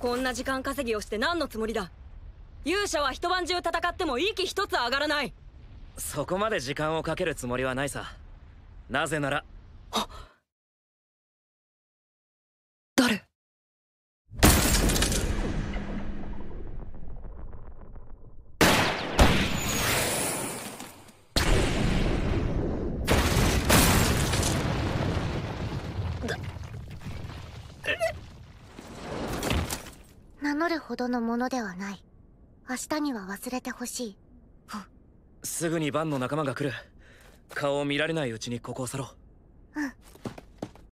こんな時間稼ぎをして何のつもりだ勇者は一晩中戦っても息一つ上がらないそこまで時間をかけるつもりはないさなぜなら誰名乗るほどのものではない明日には忘れてほしいすぐにバンの仲間が来る顔を見られないうちにここを去ろう